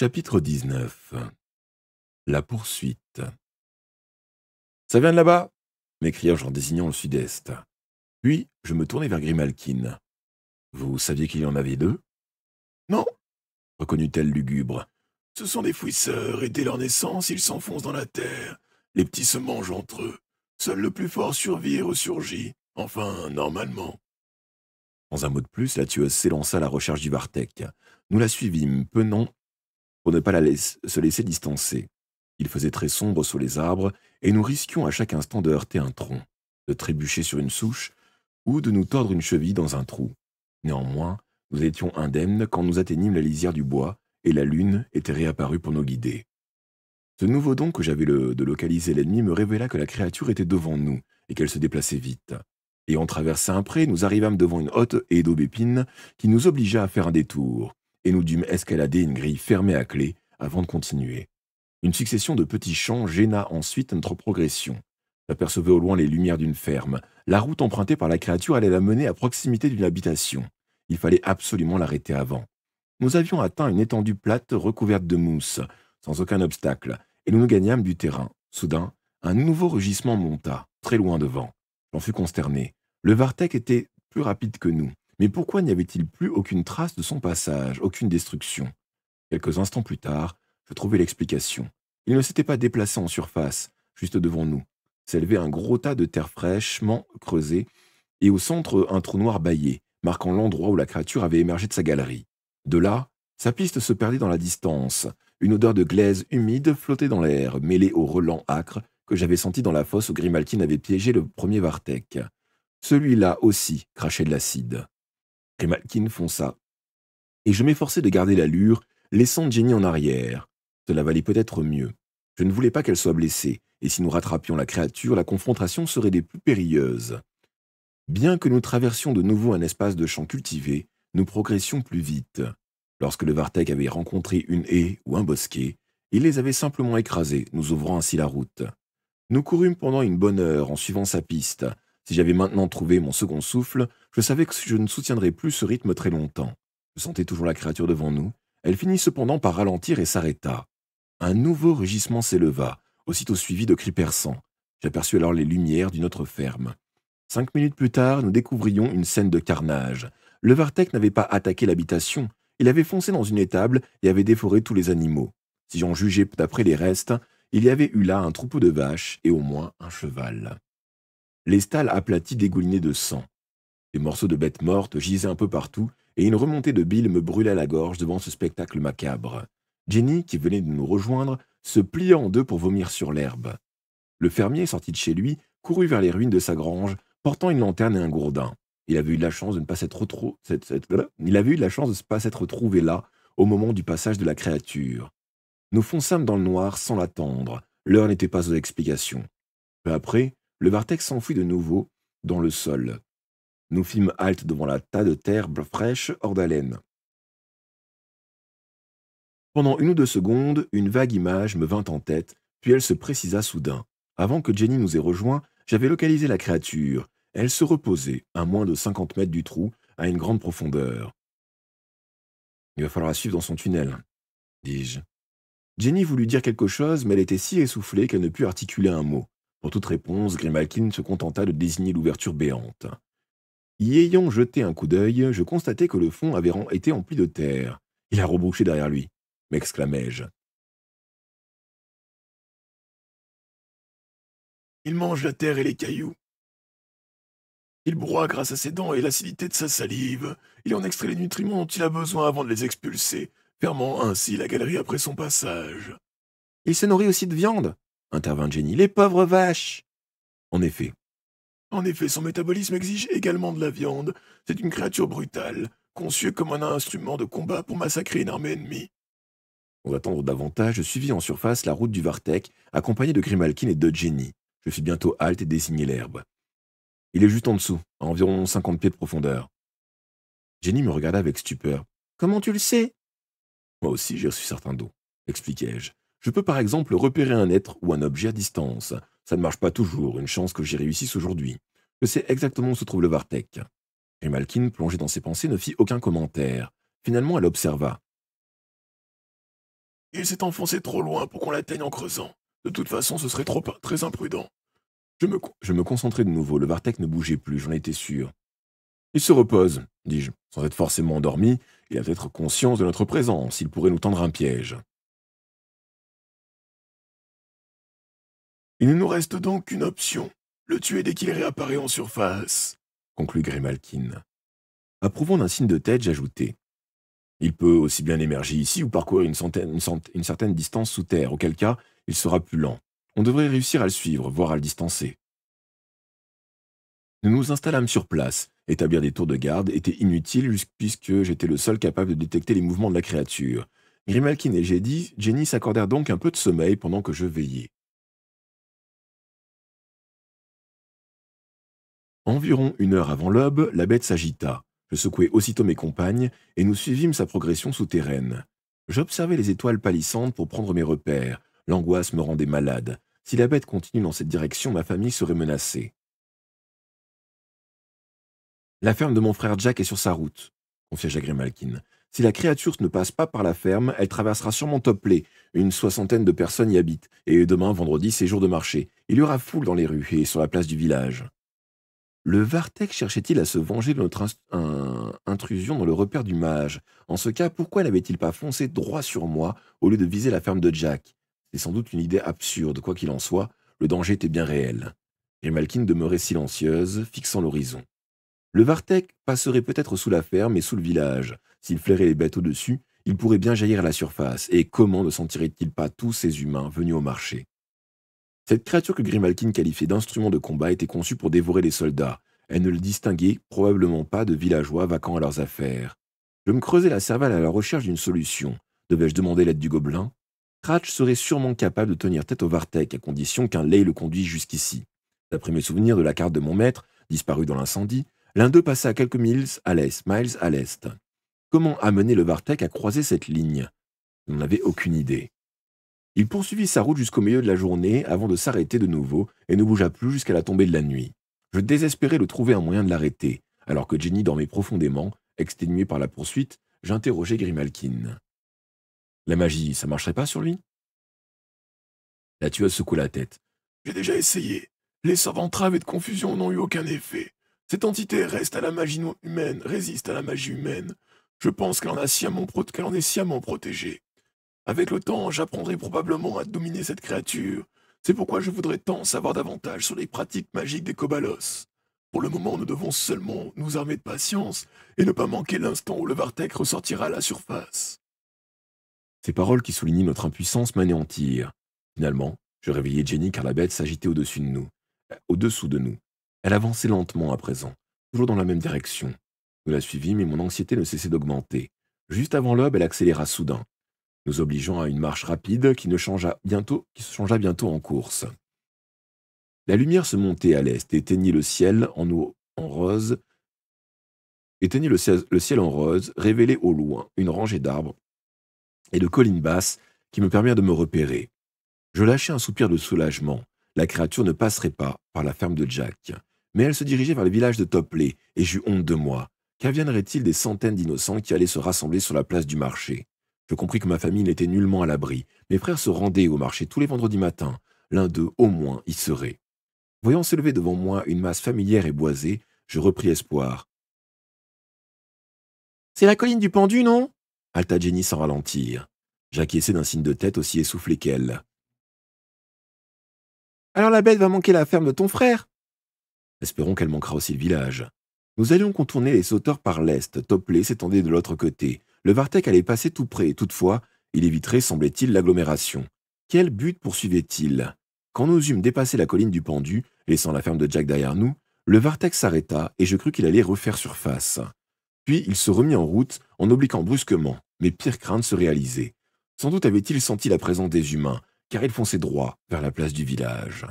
Chapitre 19 La poursuite Ça vient de là-bas m'écriai-je en désignant le sud-est. Puis je me tournai vers Grimalkin. Vous saviez qu'il y en avait deux Non, reconnut-elle lugubre. Ce sont des fouisseurs, et dès leur naissance, ils s'enfoncent dans la terre. Les petits se mangent entre eux. Seul le plus fort survit et ressurgit. Enfin, normalement. Dans un mot de plus, la tueuse s'élança à la recherche du Vartec. Nous la suivîmes, penant ne pas la se laisser distancer. Il faisait très sombre sous les arbres, et nous risquions à chaque instant de heurter un tronc, de trébucher sur une souche, ou de nous tordre une cheville dans un trou. Néanmoins, nous étions indemnes quand nous atteignîmes la lisière du bois, et la lune était réapparue pour nous guider. Ce nouveau don que j'avais de localiser l'ennemi me révéla que la créature était devant nous, et qu'elle se déplaçait vite. Et en traversant un pré, nous arrivâmes devant une haute haie d'aubépine qui nous obligea à faire un détour et nous dûmes escalader une grille fermée à clé avant de continuer. Une succession de petits champs gêna ensuite notre progression. J'apercevais au loin les lumières d'une ferme. La route empruntée par la créature allait la mener à proximité d'une habitation. Il fallait absolument l'arrêter avant. Nous avions atteint une étendue plate recouverte de mousse, sans aucun obstacle, et nous nous gagnâmes du terrain. Soudain, un nouveau rugissement monta, très loin devant. J'en fus consterné. Le Vartec était plus rapide que nous. Mais pourquoi n'y avait-il plus aucune trace de son passage, aucune destruction Quelques instants plus tard, je trouvais l'explication. Il ne s'était pas déplacé en surface, juste devant nous. S'élevait un gros tas de terre fraîchement creusée, et au centre un trou noir baillé, marquant l'endroit où la créature avait émergé de sa galerie. De là, sa piste se perdait dans la distance. Une odeur de glaise humide flottait dans l'air, mêlée au relent âcre que j'avais senti dans la fosse où Grimalkin avait piégé le premier Vartek. Celui-là aussi crachait de l'acide et Malkin fonça. Et je m'efforçais de garder l'allure, laissant Jenny en arrière. Cela valait peut-être mieux. Je ne voulais pas qu'elle soit blessée, et si nous rattrapions la créature, la confrontation serait des plus périlleuses. Bien que nous traversions de nouveau un espace de champs cultivés, nous progressions plus vite. Lorsque le Vartek avait rencontré une haie ou un bosquet, il les avait simplement écrasés, nous ouvrant ainsi la route. Nous courûmes pendant une bonne heure en suivant sa piste. Si j'avais maintenant trouvé mon second souffle, je savais que je ne soutiendrais plus ce rythme très longtemps. Je sentais toujours la créature devant nous. Elle finit cependant par ralentir et s'arrêta. Un nouveau rugissement s'éleva, aussitôt suivi de cris perçants. J'aperçus alors les lumières d'une autre ferme. Cinq minutes plus tard, nous découvrions une scène de carnage. Le Vartek n'avait pas attaqué l'habitation, il avait foncé dans une étable et avait dévoré tous les animaux. Si j'en jugeais d'après les restes, il y avait eu là un troupeau de vaches et au moins un cheval. Les stalles aplaties dégoulinaient de sang. Des morceaux de bêtes mortes gisaient un peu partout, et une remontée de bile me brûlait la gorge devant ce spectacle macabre. Jenny, qui venait de nous rejoindre, se plia en deux pour vomir sur l'herbe. Le fermier, sorti de chez lui, courut vers les ruines de sa grange, portant une lanterne et un gourdin. Il avait eu de la chance de ne pas s'être il la chance de pas s'être retrouvé là au moment du passage de la créature. Nous fonçâmes dans le noir sans l'attendre. L'heure n'était pas aux explications. Peu après, le Vartex s'enfuit de nouveau dans le sol. Nous fîmes halte devant la tas de terre fraîche, hors d'haleine. Pendant une ou deux secondes, une vague image me vint en tête, puis elle se précisa soudain. Avant que Jenny nous ait rejoint, j'avais localisé la créature. Elle se reposait, à moins de cinquante mètres du trou, à une grande profondeur. Il va falloir suivre dans son tunnel, dis-je. Jenny voulut dire quelque chose, mais elle était si essoufflée qu'elle ne put articuler un mot. Pour toute réponse, Grimalkin se contenta de désigner l'ouverture béante. Y ayant jeté un coup d'œil, je constatai que le fond avait été empli de terre. Il a rebouché derrière lui, m'exclamai-je. Il mange la terre et les cailloux. Il broie grâce à ses dents et l'acidité de sa salive. Il en extrait les nutriments dont il a besoin avant de les expulser, fermant ainsi la galerie après son passage. Il se nourrit aussi de viande, intervint Jenny. Les pauvres vaches. En effet, en effet, son métabolisme exige également de la viande. C'est une créature brutale, conçue comme un instrument de combat pour massacrer une armée ennemie. Pour attendre davantage, je suivis en surface la route du Vartek, accompagné de Grimalkin et de Jenny. Je fis bientôt halte et désignai l'herbe. Il est juste en dessous, à environ 50 pieds de profondeur. Jenny me regarda avec stupeur. Comment tu le sais Moi aussi, j'ai reçu certains dons, expliquai-je. Je peux par exemple repérer un être ou un objet à distance. Ça ne marche pas toujours, une chance que j'y réussisse aujourd'hui. Je sais exactement où se trouve le Vartek. » Et Malkin, plongé dans ses pensées, ne fit aucun commentaire. Finalement, elle observa. Il s'est enfoncé trop loin pour qu'on l'atteigne en creusant. De toute façon, ce serait trop très imprudent. Je me, je de nouveau, le Vartek ne bougeait plus, j'en étais sûr. Il se repose, dis-je, sans être forcément endormi, il a être conscience de notre présence, il pourrait nous tendre un piège. Il ne nous reste donc qu'une option, le tuer dès qu'il réapparaît en surface, conclut Grimalkin. Approuvant d'un signe de tête, j'ajoutai. Il peut aussi bien émerger ici ou parcourir une, certaine distance sous terre, auquel cas il sera plus lent. On devrait réussir à le suivre, voire à le distancer. Nous nous installâmes sur place. Établir des tours de garde était inutile puisque j'étais le seul capable de détecter les mouvements de la créature. Grimalkin et Jenny s'accordèrent donc un peu de sommeil pendant que je veillais. Environ une heure avant l'aube, la bête s'agita. Je secouai aussitôt mes compagnes, et nous suivîmes sa progression souterraine. J'observais les étoiles pâlissantes pour prendre mes repères. L'angoisse me rendait malade. Si la bête continue dans cette direction, ma famille serait menacée. La ferme de mon frère Jack est sur sa route, confia Grimalkin. Si la créature ne passe pas par la ferme, elle traversera sûrement Topley. Une soixantaine de personnes y habitent, et demain, vendredi, c'est jour de marché. Il y aura foule dans les rues et sur la place du village. Le Vartek cherchait-il à se venger de notre intrusion dans le repère du mage En ce cas, pourquoi n'avait-il pas foncé droit sur moi au lieu de viser la ferme de Jack C'est sans doute une idée absurde, quoi qu'il en soit, le danger était bien réel. Et Malkin demeurait silencieuse, fixant l'horizon. Le Vartek passerait peut-être sous la ferme et sous le village. S'il flairait les bêtes au-dessus, il pourrait bien jaillir à la surface. Et comment ne sentirait-il pas tous ces humains venus au marché cette créature que Grimalkin qualifiait d'instrument de combat était conçue pour dévorer les soldats. Elle ne le distinguait probablement pas de villageois vacants à leurs affaires. Je me creusais la cervelle à la recherche d'une solution. Devais-je demander l'aide du gobelin Cratch serait sûrement capable de tenir tête au Vartek à condition qu'un lay le conduise jusqu'ici. D'après mes souvenirs de la carte de mon maître, disparue dans l'incendie, l'un d'eux passa à quelques miles à l'est, miles à l'est. Comment amener le Vartek à croiser cette ligne Je n'en avais aucune idée. Il poursuivit sa route jusqu'au milieu de la journée avant de s'arrêter de nouveau et ne bougea plus jusqu'à la tombée de la nuit. Je désespérais de trouver un moyen de l'arrêter. Alors que Jenny dormait profondément, exténuée par la poursuite, j'interrogeai Grimalkin. La magie, ça marcherait pas sur lui La tueuse secoua la tête. J'ai déjà essayé. Les sorts d'entrave et de confusion n'ont eu aucun effet. Cette entité reste à la magie humaine, résiste à la magie humaine. Je pense qu'elle en est sciemment protégée. Avec le temps, j'apprendrai probablement à dominer cette créature. C'est pourquoi je voudrais tant savoir davantage sur les pratiques magiques des Kobalos. Pour le moment, nous devons seulement nous armer de patience et ne pas manquer l'instant où le Vartek ressortira à la surface. Ces paroles qui soulignaient notre impuissance m'anéantirent. Finalement, je réveillai Jenny car la bête s'agitait au-dessus de nous, euh, au-dessous de nous. Elle avançait lentement à présent, toujours dans la même direction. Nous la suivis, mais mon anxiété ne cessait d'augmenter. Juste avant l'aube, elle accéléra soudain nous obligeant à une marche rapide qui, ne changea bientôt, qui se changea bientôt en course. La lumière se montait à l'est et teignit le ciel en, en rose, éteignit le, ciel en rose, révélait au loin une rangée d'arbres et de collines basses qui me permirent de me repérer. Je lâchai un soupir de soulagement. La créature ne passerait pas par la ferme de Jack, mais elle se dirigeait vers le village de Topley, et j'eus honte de moi. Qu'adviendrait-il des centaines d'innocents qui allaient se rassembler sur la place du marché je compris que ma famille n'était nullement à l'abri. Mes frères se rendaient au marché tous les vendredis matins. L'un d'eux, au moins, y serait. Voyant s'élever devant moi une masse familière et boisée, je repris espoir. C'est la colline du pendu, non halta Jenny sans ralentir. J'acquiesçai d'un signe de tête aussi essoufflé qu'elle. Alors la bête va manquer la ferme de ton frère Espérons qu'elle manquera aussi le village. Nous allions contourner les sauteurs par l'est, Topley s'étendait de l'autre côté. Le Vartec allait passer tout près, toutefois, il éviterait, semblait-il, l'agglomération. Quel but poursuivait-il Quand nous eûmes dépassé la colline du pendu, laissant la ferme de Jack derrière nous, le Vartec s'arrêta et je crus qu'il allait refaire surface. Puis il se remit en route en obliquant brusquement. Mes pires craintes se réalisaient. Sans doute avait-il senti la présence des humains, car il fonçait droit vers la place du village.